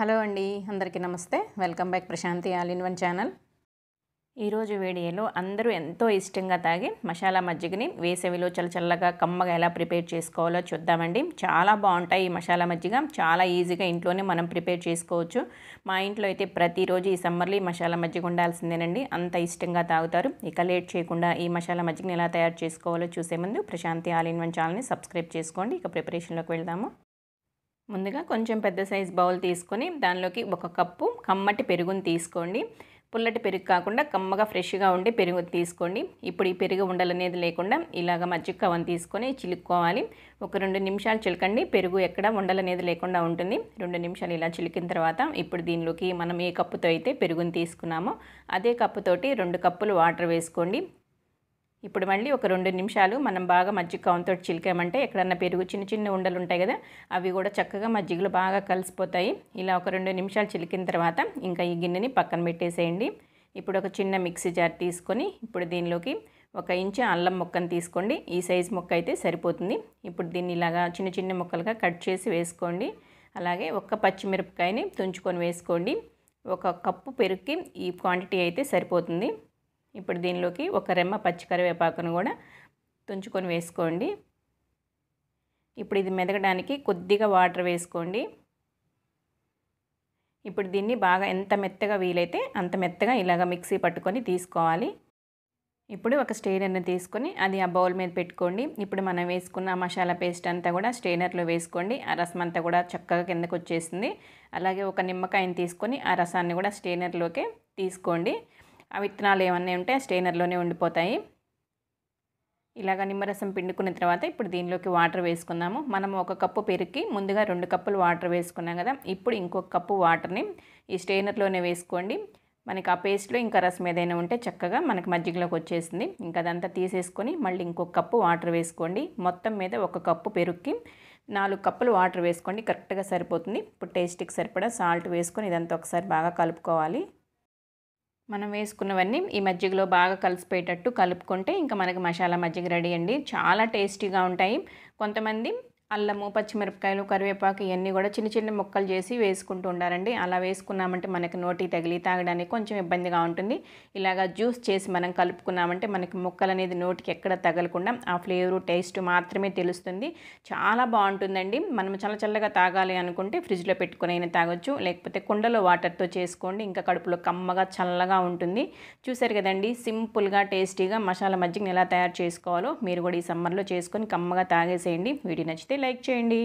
hello అండి అందరికీ నమస్తే welcome back Prashanti all in one channel ఈరోజు వీడియోలో అందరూ ఎంతో ఇష్టంగా తాగే మసాలా మజ్జిగని వేసవిలో చల్లచల్లగా కమ్మగా ఎలా ప్రిపేర్ చేసుకోవాలో చూద్దామండి చాలా బాగుంటాయి ఈ మసాలా మజ్జిగ చాలా ఈజీగా ఇంట్లోనే మనం ప్రిపేర్ చేసుకోవచ్చు మా ఇంట్లో అయితే ప్రతిరోజు ఈ సమ్మర్లో ఈ మసాలా మజ్జిగ ఉండాల్సిందేనండి అంత ఇష్టంగా తాగుతారు ఇక లేట్ చేయకుండా ఈ మసాలా మజ్జిగని ఎలా తయారు చేసుకోవాలో చూసే ముందు ప్రశాంతి ఆల్ ఇన్ వన్ ఛానల్ని సబ్స్క్రైబ్ చేసుకోండి ఇక ప్రిపరేషన్లోకి వెళ్దాము ముందుగా కొంచెం పెద్ద సైజ్ బౌల్ తీసుకొని దానిలోకి ఒక కప్పు కమ్మటి పెరుగుని తీసుకోండి పుల్లటి పెరుగు కాకుండా కమ్మగా ఫ్రెష్గా ఉండి పెరుగు తీసుకోండి ఇప్పుడు ఈ పెరుగు ఉండలనేది లేకుండా ఇలాగ మజ్జిగ కవన్ తీసుకొని చిలుక్కోవాలి ఒక రెండు నిమిషాలు చిలకండి పెరుగు ఎక్కడ ఉండాలనేది లేకుండా ఉంటుంది రెండు నిమిషాలు ఇలా చిలికిన తర్వాత ఇప్పుడు దీనిలోకి మనం ఏ కప్పుతో అయితే పెరుగుని తీసుకున్నామో అదే కప్పుతోటి రెండు కప్పులు వాటర్ వేసుకోండి ఇప్పుడు మళ్ళీ ఒక రెండు నిమిషాలు మనం బాగా మజ్జిగ కావంతో చిలికామంటే ఎక్కడన్నా పెరుగు చిన్న చిన్న ఉండలు ఉంటాయి కదా అవి కూడా చక్కగా మజ్జిగలు బాగా కలిసిపోతాయి ఇలా ఒక రెండు నిమిషాలు చిలికిన తర్వాత ఇంకా ఈ గిన్నెని పక్కన పెట్టేసేయండి ఇప్పుడు ఒక చిన్న మిక్సీ జార్ తీసుకొని ఇప్పుడు దీనిలోకి ఒక ఇంచు అల్లం ముక్కను తీసుకోండి ఈ సైజ్ ముక్క అయితే సరిపోతుంది ఇప్పుడు దీన్ని ఇలాగా చిన్న చిన్న ముక్కలుగా కట్ చేసి వేసుకోండి అలాగే ఒక్క పచ్చిమిరపకాయని తుంచుకొని వేసుకోండి ఒక కప్పు పెరుగుకి ఈ క్వాంటిటీ అయితే సరిపోతుంది ఇప్పుడు దీనిలోకి ఒక రెమ్మ పచ్చికరివేపాకును కూడా తుంచుకొని వేసుకోండి ఇప్పుడు ఇది మెదగడానికి కొద్దిగా వాటర్ వేసుకోండి ఇప్పుడు దీన్ని బాగా ఎంత మెత్తగా వీలైతే అంత మెత్తగా ఇలాగ మిక్సీ పట్టుకొని తీసుకోవాలి ఇప్పుడు ఒక స్టెయినర్ని తీసుకొని అది ఆ బౌల్ మీద పెట్టుకోండి ఇప్పుడు మనం వేసుకున్న మసాలా పేస్ట్ అంతా కూడా స్టెయినర్లో వేసుకోండి ఆ రసం అంతా కూడా చక్కగా కిందకు వచ్చేసింది అలాగే ఒక నిమ్మకాయని తీసుకొని ఆ రసాన్ని కూడా స్టెయినర్లోకి తీసుకోండి ఆ విత్తనాలు ఏమన్నా ఉంటే స్టెయినర్లోనే ఉండిపోతాయి ఇలాగ నిమ్మరసం పిండుకున్న తర్వాత ఇప్పుడు దీనిలోకి వాటర్ వేసుకుందాము మనం ఒక కప్పు పెరిగి ముందుగా రెండు కప్పులు వాటర్ వేసుకున్నాం కదా ఇప్పుడు ఇంకొక కప్పు వాటర్ని ఈ స్టెయినర్లోనే వేసుకోండి మనకి ఆ పేస్ట్లో ఇంకా రసం ఏదైనా ఉంటే చక్కగా మనకి మజ్జిగలోకి వచ్చేసింది ఇంకా అదంతా తీసేసుకొని మళ్ళీ ఇంకొక కప్పు వాటర్ వేసుకోండి మొత్తం మీద ఒక కప్పు పెరుక్కి నాలుగు కప్పులు వాటర్ వేసుకోండి కరెక్ట్గా సరిపోతుంది ఇప్పుడు టేస్ట్కి సరిపడా సాల్ట్ వేసుకొని ఇదంతా ఒకసారి బాగా కలుపుకోవాలి మనం వేసుకున్నవన్నీ ఈ మజ్జిగలో బాగా కలిసిపోయేటట్టు కలుపుకుంటే ఇంకా మనకి మసాలా మజ్జిగ రెడీ అండి చాలా టేస్టీగా ఉంటాయి కొంతమంది అల్లము పచ్చిమిరపకాయలు కరివేపాకు ఇవన్నీ కూడా చిన్న చిన్న ముక్కలు చేసి వేసుకుంటూ ఉండాలండి అలా వేసుకున్నామంటే మనకి నోటి తగిలి తాగడానికి కొంచెం ఇబ్బందిగా ఉంటుంది ఇలాగా జ్యూస్ చేసి మనం కలుపుకున్నామంటే మనకి ముక్కలు అనేది నోటికి ఎక్కడ తగలకుండా ఆ ఫ్లేవర్ టేస్ట్ మాత్రమే తెలుస్తుంది చాలా బాగుంటుందండి మనం చల్ల చల్లగా తాగాలి అనుకుంటే ఫ్రిడ్జ్లో అయినా తాగొచ్చు లేకపోతే కుండలో వాటర్తో చేసుకోండి ఇంకా కడుపులో కమ్మగా చల్లగా ఉంటుంది చూసారు కదండి సింపుల్గా టేస్టీగా మసాలా మజ్జిగని ఎలా తయారు చేసుకోవాలో మీరు కూడా ఈ సమ్మర్లో చేసుకొని కమ్మగా తాగేసేయండి వీడియో నచ్చితే లైక్ చేయండి